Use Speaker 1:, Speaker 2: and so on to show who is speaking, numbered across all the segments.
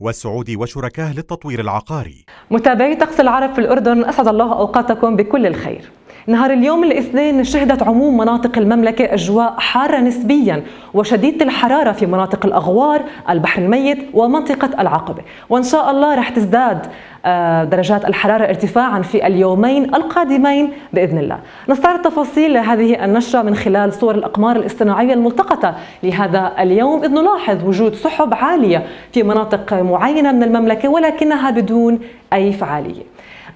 Speaker 1: والسعودي وشركاه للتطوير العقاري
Speaker 2: متابعي طقس العرب في الأردن أسعد الله أوقاتكم بكل الخير نهار اليوم الاثنين شهدت عموم مناطق المملكة أجواء حارة نسبيا وشديدة الحرارة في مناطق الأغوار البحر الميت ومنطقة العقبة وإن شاء الله رح تزداد آه، درجات الحرارة ارتفاعا في اليومين القادمين بإذن الله نستعرض تفاصيل هذه النشرة من خلال صور الأقمار الاصطناعية الملتقطة لهذا اليوم إذ نلاحظ وجود سحب عالية في مناطق معينة من المملكة ولكنها بدون أي فعالية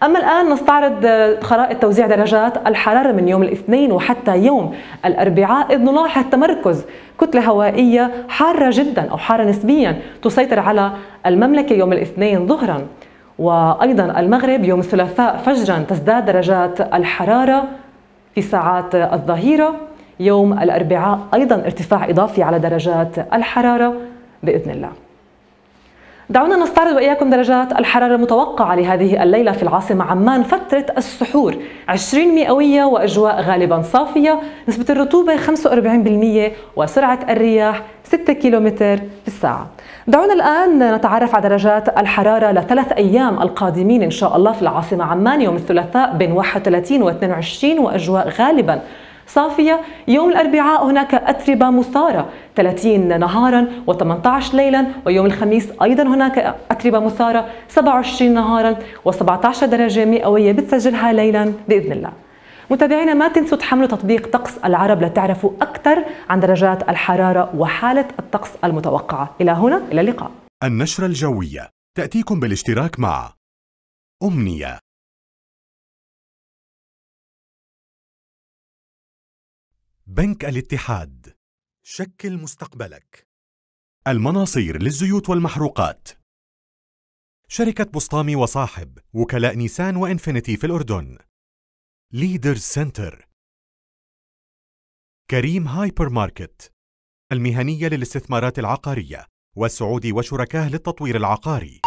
Speaker 2: أما الآن نستعرض خرائط توزيع درجات الحرارة من يوم الاثنين وحتى يوم الأربعاء إذ نلاحظ تمركز كتلة هوائية حارة جدا أو حارة نسبيا تسيطر على المملكة يوم الاثنين ظهرا وأيضا المغرب يوم الثلاثاء فجرا تزداد درجات الحرارة في ساعات الظهيرة يوم الأربعاء أيضا ارتفاع إضافي على درجات الحرارة بإذن الله دعونا نستعرض وإياكم درجات الحرارة المتوقعة لهذه الليلة في العاصمة عمان فترة السحور 20 مئوية وأجواء غالبا صافية نسبة الرطوبة 45% وسرعة الرياح 6 كيلومتر في الساعة دعونا الآن نتعرف على درجات الحرارة لثلاث أيام القادمين إن شاء الله في العاصمة عمان يوم الثلاثاء بين 31 و 22 وأجواء غالباً صافية يوم الأربعاء هناك أتربة مثارة 30 نهارا و18 ليلا ويوم الخميس أيضا هناك أتربة مثارة 27 نهارا و17 درجة مئوية بتسجلها ليلا بإذن الله متابعينا ما تنسوا تحملوا تطبيق طقس العرب لتعرفوا أكثر عن درجات الحرارة وحالة الطقس المتوقعة إلى هنا إلى اللقاء
Speaker 3: النشرة الجوية تأتيكم بالاشتراك مع أمنية بنك الاتحاد شكل مستقبلك المناصير للزيوت والمحروقات
Speaker 1: شركة بسطامي وصاحب وكلاء نيسان وإنفينيتي في الأردن ليدرز سنتر كريم هايبر ماركت المهنية للاستثمارات العقارية والسعودي وشركاه للتطوير العقاري